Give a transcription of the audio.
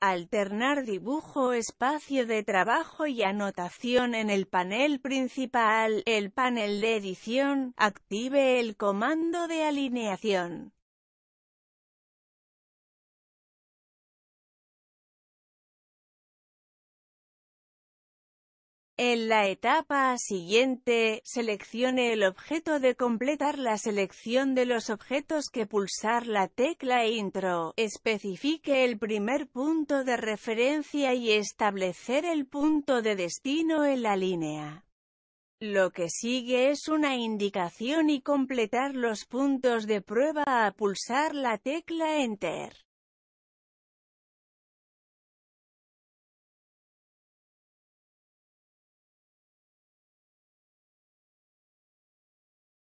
Alternar dibujo espacio de trabajo y anotación en el panel principal, el panel de edición, active el comando de alineación. En la etapa siguiente, seleccione el objeto de completar la selección de los objetos que pulsar la tecla Intro, especifique el primer punto de referencia y establecer el punto de destino en la línea. Lo que sigue es una indicación y completar los puntos de prueba a pulsar la tecla Enter.